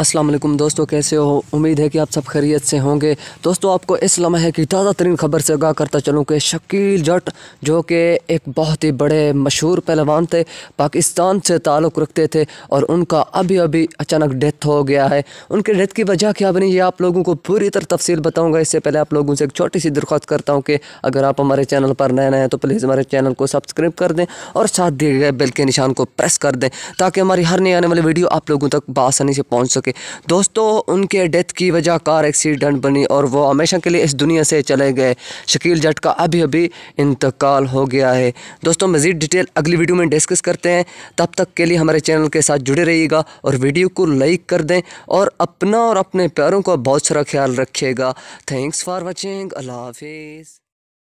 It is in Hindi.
अस्सलाम वालेकुम दोस्तों कैसे हो उम्मीद है कि आप सब खैरियत से होंगे दोस्तों आपको इस लम्हे की ताज़ा तरीन खबर से आगाह करता चलूँ कि शकील जट जो कि एक बहुत ही बड़े मशहूर पहलवान थे पाकिस्तान से ताल्लुक़ रखते थे और उनका अभी अभी अचानक डेथ हो गया है उनके डेथ की वजह क्या बनी ये आप लोगों को पूरी तरह तफसील बताऊँगा इससे पहले आप लोगों से एक छोटी सी दरख्वास्त करता हूँ कि अगर आप हमारे चैनल पर नए नए हैं तो प्लीज़ हमारे चैनल को सब्सक्राइब कर दें और साथ दिए गए बेल के निशान को प्रेस कर दें ताकि हमारी हर नई आने वाली वीडियो आप लोगों तक बसानी से पहुँच सके सके दोस्तों उनके डेथ की वजह कार एक्सीडेंट बनी और वो हमेशा के लिए इस दुनिया से चले गए शकील जट का अभी अभी इंतकाल हो गया है दोस्तों मज़ीद डिटेल अगली वीडियो में डिस्कस करते हैं तब तक के लिए हमारे चैनल के साथ जुड़े रहिएगा और वीडियो को लाइक कर दें और अपना और अपने प्यारों का बहुत सारा ख्याल रखिएगा थैंक्स फॉर वॉचिंग अल्लाह हाफिज़